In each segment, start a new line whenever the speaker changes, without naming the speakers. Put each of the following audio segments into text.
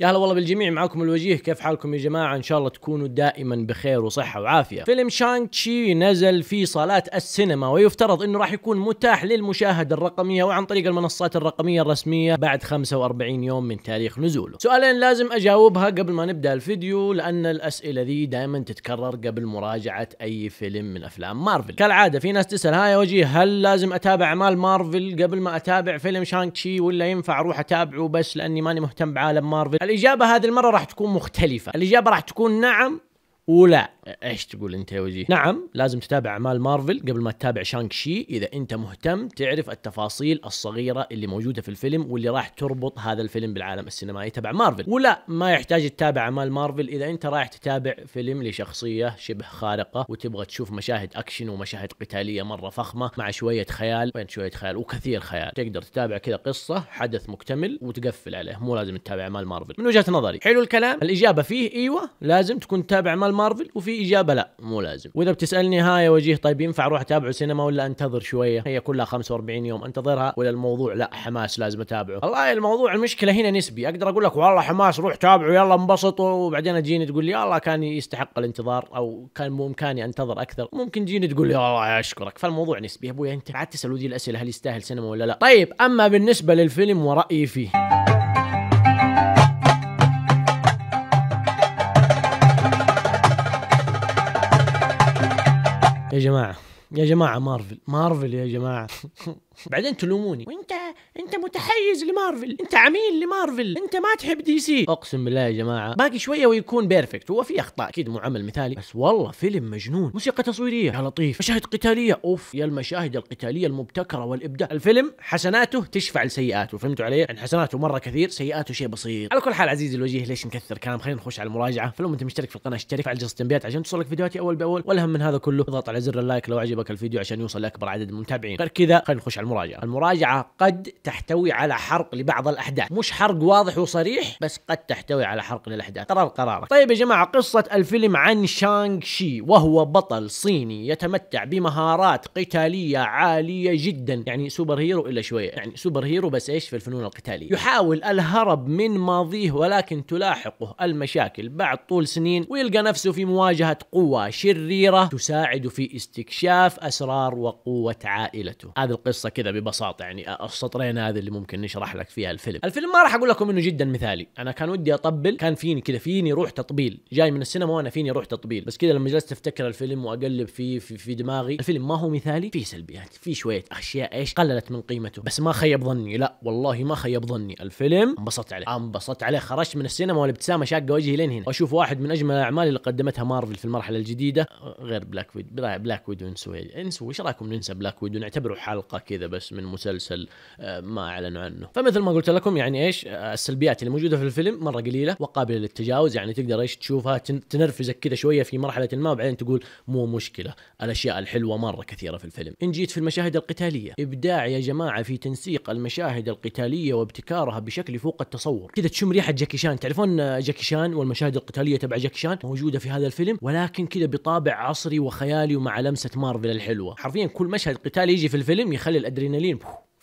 يا هلا والله بالجميع معكم الوجيه كيف حالكم يا جماعة ان شاء الله تكونوا دائما بخير وصحة وعافية فيلم شانك تشي نزل في صالات السينما ويفترض انه راح يكون متاح للمشاهدة الرقمية وعن طريق المنصات الرقمية الرسمية بعد 45 يوم من تاريخ نزوله سؤالين لازم اجاوبها قبل ما نبدأ الفيديو لان الاسئلة ذي دائما تتكرر قبل مراجعة اي فيلم من افلام مارفل كالعادة في ناس تسأل ها يا وجيه هل لازم اتابع اعمال مارفل قبل ما اتابع فيلم شانك تشي ولا ينفع اروح اتابعه بس لاني ماني مهتم بعالم مارفل الاجابه هذه المره راح تكون مختلفه الاجابه راح تكون نعم ولا ايش تقول انت يا وجيه؟ نعم لازم تتابع اعمال مارفل قبل ما تتابع شانك شي اذا انت مهتم تعرف التفاصيل الصغيره اللي موجوده في الفيلم واللي راح تربط هذا الفيلم بالعالم السينمائي تبع مارفل، ولا ما يحتاج تتابع اعمال مارفل اذا انت رايح تتابع فيلم لشخصيه شبه خارقه وتبغى تشوف مشاهد اكشن ومشاهد قتاليه مره فخمه مع شويه خيال وين شويه خيال وكثير خيال، تقدر تتابع كذا قصه حدث مكتمل وتقفل عليه، مو لازم تتابع اعمال مارفل من وجهه نظري. حلو الكلام؟ الاجابه فيه ايوه لازم تكون تتابع اعمال مارفل وفي الاجابه لا مو لازم واذا بتسالني ها يا وجيه طيب ينفع اروح اتابعه سينما ولا انتظر شويه هي كلها 45 يوم انتظرها ولا الموضوع لا حماس لازم اتابعه والله الموضوع المشكله هنا نسبي اقدر اقول لك والله حماس روح تابعه يلا انبسط وبعدين تجيني تقول لي الله كان يستحق الانتظار او كان بامكاني انتظر اكثر ممكن تجيني تقول لي الله اشكرك فالموضوع نسبي يا ابوي انت عاد تسال ودي الاسئله هل يستاهل سينما ولا لا طيب اما بالنسبه للفيلم ورايي فيه يا جماعه يا جماعه مارفل مارفل يا جماعه بعدين تلوموني وانت انت متحيز لمارفل انت عميل لمارفل انت ما تحب دي سي اقسم بالله يا جماعه باقي شويه ويكون بيرفكت هو في اخطاء اكيد مو عمل مثالي بس والله فيلم مجنون موسيقى تصويريه يا لطيف مشاهد قتاليه اوف يا المشاهد القتاليه المبتكره والابداع الفيلم حسناته تشفع لسيئاته فهمتوا علي يعني حسناته مره كثير سيئاته شيء بسيط على كل حال عزيزي الوجيه ليش نكثر كلام خلينا نخش على المراجعه فلو انت مشترك في القناه اشترك فعل جرس التنبيهات عشان توصلك فيديوهاتي اول باول والاهم من هذا كله اضغط على زر اللايك لو عجبك الفيديو عشان يوصل لاكبر عدد من المتابعين غير كذا خلينا نخش على المراجعه، المراجعه قد تحتوي على حرق لبعض الاحداث، مش حرق واضح وصريح بس قد تحتوي على حرق للاحداث، قرار قرارك. طيب يا جماعه قصه الفيلم عن شانغ شي وهو بطل صيني يتمتع بمهارات قتاليه عاليه جدا، يعني سوبر هيرو الا شويه، يعني سوبر هيرو بس ايش في الفنون القتاليه. يحاول الهرب من ماضيه ولكن تلاحقه المشاكل بعد طول سنين ويلقى نفسه في مواجهه قوه شريره تساعد في استكشاف اسرار وقوه عائلته. هذه القصه كذا ببساطه يعني السطرين هذه اللي ممكن نشرح لك فيها الفيلم الفيلم ما راح اقول لكم انه جدا مثالي انا كان ودي اطبل كان فيني كذا فيني روح تطبيل جاي من السينما وانا فيني روح تطبيل بس كذا لما جلست افتكر الفيلم واقلب فيه في, في دماغي الفيلم ما هو مثالي فيه سلبيات فيه شويه اشياء ايش قللت من قيمته بس ما خيب ظني لا والله ما خيب ظني الفيلم انبسطت عليه انبسطت عليه خرجت من السينما والابتسامه شاقه وجهي لين هنا واشوف واحد من اجمل الاعمال اللي قدمتها مارفل في المرحله الجديده غير بلاك ويد بلاك ويد انسوا انسوا ايش رايكم ننسى بلاك ويد ونعتبره حلقه كذا بس من مسلسل آه، ما اعلنوا عنه فمثل ما قلت لكم يعني ايش آه، السلبيات اللي موجوده في الفيلم مره قليله وقابله للتجاوز يعني تقدر ايش تشوفها تنرفزك كذا شويه في مرحله ما وبعدين تقول مو مشكله الاشياء الحلوه مره كثيره في الفيلم ان جيت في المشاهد القتاليه ابداع يا جماعه في تنسيق المشاهد القتاليه وابتكارها بشكل فوق التصور كذا تشم ريحه جاكي شان تعرفون آه، جاكي شان والمشاهد القتاليه تبع جاكي شان موجوده في هذا الفيلم ولكن كذا بطابع عصري وخيالي ومع لمسه مارفل الحلوه حرفيا كل مشهد قتالي يجي في الفيلم يخلي الادرينالين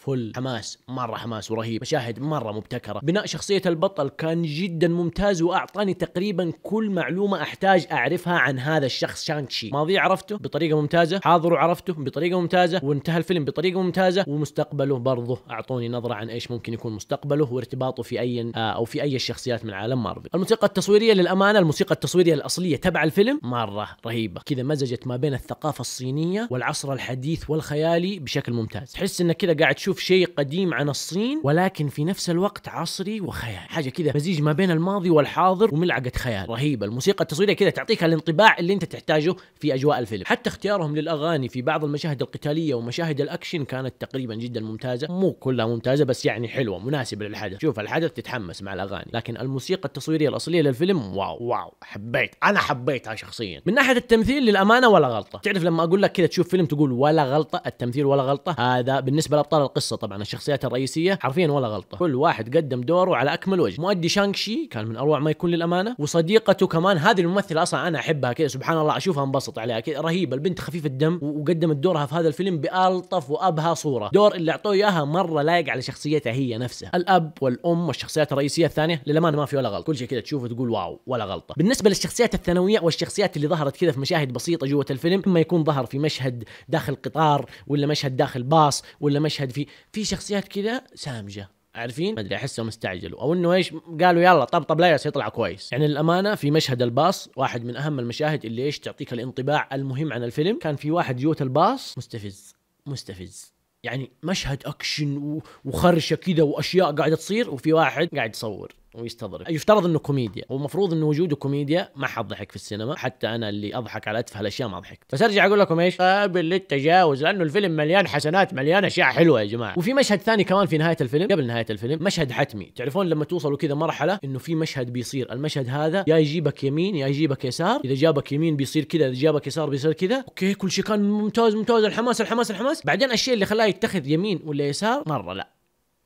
فل حماس مره حماس ورهيب مشاهد مره مبتكره بناء شخصيه البطل كان جدا ممتاز واعطاني تقريبا كل معلومه احتاج اعرفها عن هذا الشخص شانكشي ماضي عرفته بطريقه ممتازه حاضره عرفته بطريقه ممتازه وانتهى الفيلم بطريقه ممتازه ومستقبله برضه اعطوني نظره عن ايش ممكن يكون مستقبله وارتباطه في اي آه، او في اي الشخصيات من عالم مارفل الموسيقى التصويريه للامانه الموسيقى التصويريه الاصليه تبع الفيلم مره رهيبه كذا مزجت ما بين الثقافه الصينيه والعصر الحديث والخيالي بشكل ممتاز تحس انك كذا قاعد تشوف تشوف شيء قديم عن الصين ولكن في نفس الوقت عصري وخيال حاجه كذا مزيج ما بين الماضي والحاضر وملعقه خيال رهيبه الموسيقى التصويريه كذا تعطيك الانطباع اللي انت تحتاجه في اجواء الفيلم حتى اختيارهم للاغاني في بعض المشاهد القتاليه ومشاهد الاكشن كانت تقريبا جدا ممتازه مو كلها ممتازه بس يعني حلوه مناسبه للحدث شوف الحدث تتحمس مع الاغاني لكن الموسيقى التصويريه الاصليه للفيلم واو واو حبيت انا حبيتها شخصيا من ناحيه التمثيل للامانه ولا غلطه تعرف لما اقول لك كذا تشوف فيلم تقول ولا غلطه التمثيل ولا غلطه هذا بالنسبه لابطال القصه القصه طبعا الشخصيات الرئيسيه حرفيا ولا غلطه كل واحد قدم دوره على اكمل وجه مؤدي شانكشي كان من اروع ما يكون للامانه وصديقته كمان هذه الممثله اصلا انا احبها كذا سبحان الله اشوفها انبسط عليها كذا رهيبه البنت خفيفه الدم وقدمت دورها في هذا الفيلم بالطف وابهى صوره دور اللي اعطوه اياها مره لايق على شخصيتها هي نفسها الاب والام والشخصيات الرئيسيه الثانيه للامانه ما في ولا غلط كل شيء كذا تشوفه تقول واو ولا غلطه بالنسبه للشخصيات الثانويه والشخصيات اللي ظهرت كذا في مشاهد بسيطه جوه الفيلم اما يكون ظهر في مشهد داخل قطار ولا مشهد داخل باص ولا مشهد في في شخصيات كذا سامجه عارفين ما ادري احسهم استعجلوا او انه ايش قالوا يلا طب طب لا يطلع كويس يعني الامانه في مشهد الباص واحد من اهم المشاهد اللي ايش تعطيك الانطباع المهم عن الفيلم كان في واحد جوه الباص مستفز مستفز يعني مشهد اكشن وخرشه كذا واشياء قاعده تصير وفي واحد قاعد يصور ويستظرف يفترض انه كوميديا ومفروض انه وجوده كوميديا ما حد ضحك في السينما حتى انا اللي اضحك على اتفه الاشياء ما ضحكت بس ارجع اقول لكم ايش قابل طيب، للتجاوز لانه الفيلم مليان حسنات مليان اشياء حلوه يا جماعه وفي مشهد ثاني كمان في نهايه الفيلم قبل نهايه الفيلم مشهد حتمي تعرفون لما توصلوا كذا مرحله انه في مشهد بيصير المشهد هذا يا يجيبك يمين يا يجيبك يسار اذا جابك يمين بيصير كذا اذا جابك يسار بيصير كذا اوكي كل شيء كان ممتاز ممتاز الحماس الحماس الحماس بعدين الشيء اللي خلاه يتخذ يمين ولا يسار مره لا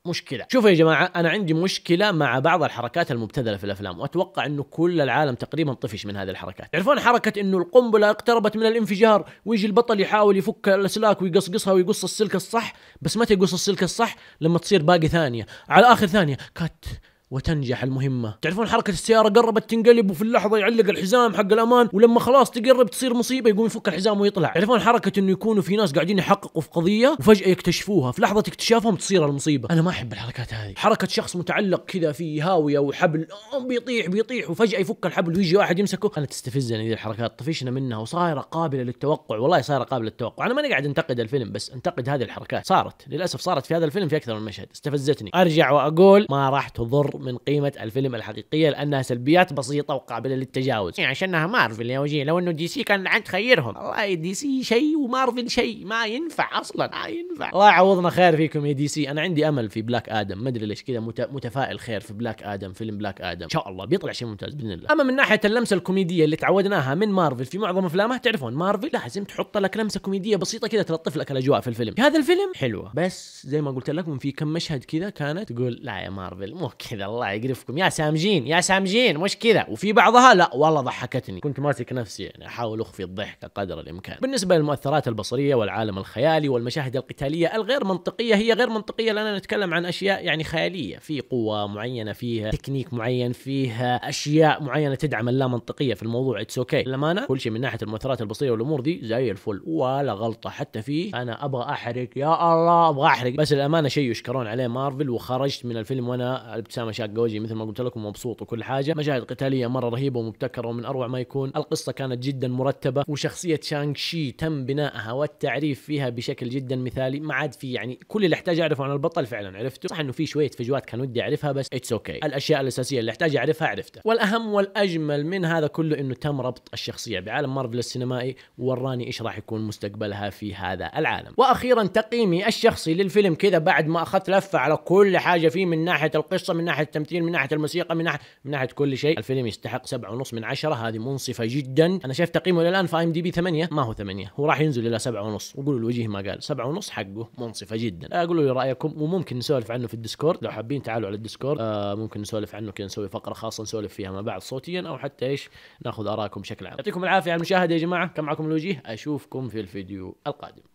مشكله شوفوا يا جماعه انا عندي مشكله مع بعض الحركات المبتذله في الافلام واتوقع انه كل العالم تقريبا طفش من هذه الحركات تعرفون حركه انه القنبله اقتربت من الانفجار ويجي البطل يحاول يفك الاسلاك ويقصقصها ويقص السلك الصح بس متى يقص السلك الصح لما تصير باقي ثانيه على اخر ثانيه كات وتنجح المهمة تعرفون حركة السيارة قربت تنقلب وفي اللحظة يعلق الحزام حق الأمان ولما خلاص تقرب تصير مصيبة يقوم يفك الحزام ويطلع تعرفون حركة أنه يكونوا في ناس قاعدين يحققوا في قضية وفجأة يكتشفوها في لحظة اكتشافهم تصير المصيبة أنا ما أحب الحركات هذه حركة شخص متعلق كذا في هاوية وحبل آه، بيطيح بيطيح وفجأة يفك الحبل ويجي واحد يمسكه أنا تستفزني ذي الحركات طفشنا منها وصايرة قابلة للتوقع والله صايرة قابلة للتوقع أنا ماني قاعد أنتقد الفيلم بس أنتقد هذه الحركات صارت للأسف صارت في هذا الفيلم في أكثر من مشهد استفزتني أرجع وأقول ما راح تضر من قيمة الفيلم الحقيقية لأنها سلبيات بسيطة وقابلة للتجاوز يعني عشانها مارفل يا وجيه لو أنه دي سي كان عند خيرهم والله دي سي شيء ومارفل شيء ما ينفع أصلا ما ينفع الله يعوضنا خير فيكم يا دي سي أنا عندي أمل في بلاك آدم ما أدري ليش كذا متفائل خير في بلاك آدم فيلم بلاك آدم إن شاء الله بيطلع شيء ممتاز بإذن الله أما من ناحية اللمسة الكوميدية اللي تعودناها من مارفل في معظم أفلامها تعرفون مارفل لازم تحط لك لمسة كوميدية بسيطة كذا تلطف لك الأجواء في الفيلم هذا الفيلم حلوة بس زي ما قلت لكم في كم مشهد كذا كانت تقول لا يا مارفل مو كذا الله يقرفكم يا سامجين يا سامجين مش كذا وفي بعضها لا والله ضحكتني كنت ماسك نفسي يعني احاول اخفي الضحكه قدر الامكان بالنسبه للمؤثرات البصريه والعالم الخيالي والمشاهد القتاليه الغير منطقيه هي غير منطقيه لاننا نتكلم عن اشياء يعني خياليه في قوه معينه فيها تكنيك معين فيها اشياء معينه تدعم اللا منطقيه في الموضوع اتس اوكي للامانه كل شيء من ناحيه المؤثرات البصريه والامور دي زي الفل ولا غلطه حتى فيه انا ابغى احرق يا الله ابغى احرق بس الامانه شيء يشكرون عليه مارفل وخرجت من الفيلم وانا ابتسامه عشاق جوجي مثل ما قلت لكم مبسوط وكل حاجه مشاهد قتاليه مره رهيبه ومبتكره ومن اروع ما يكون القصه كانت جدا مرتبه وشخصيه شانغ شي تم بنائها والتعريف فيها بشكل جدا مثالي ما عاد في يعني كل اللي احتاج اعرفه عن البطل فعلا عرفته صح انه في شويه فجوات كان ودي اعرفها بس اتس اوكي okay. الاشياء الاساسيه اللي احتاج اعرفها عرفتها والاهم والاجمل من هذا كله انه تم ربط الشخصيه بعالم مارفل السينمائي وراني ايش راح يكون مستقبلها في هذا العالم واخيرا تقييمي الشخصي للفيلم كذا بعد ما اخذت لفه على كل حاجه فيه من ناحيه القصه من ناحيه التمثيل من ناحيه الموسيقى من ناحيه من ناحيه كل شيء الفيلم يستحق سبعة ونص من عشرة هذه منصفه جدا انا شايف تقييمه الان في ام دي بي 8 ما هو 8 هو راح ينزل الى سبعة ونص وقولوا الوجيه ما قال سبعة ونص حقه منصفه جدا قولوا لي رايكم وممكن نسولف عنه في الديسكورد لو حابين تعالوا على الديسكورد آه ممكن نسولف عنه كذا نسوي فقره خاصه نسولف فيها مع بعض صوتيا او حتى ايش ناخذ ارائكم بشكل عام يعطيكم العافيه على المشاهده يا جماعه كان معكم الوجيه اشوفكم في الفيديو القادم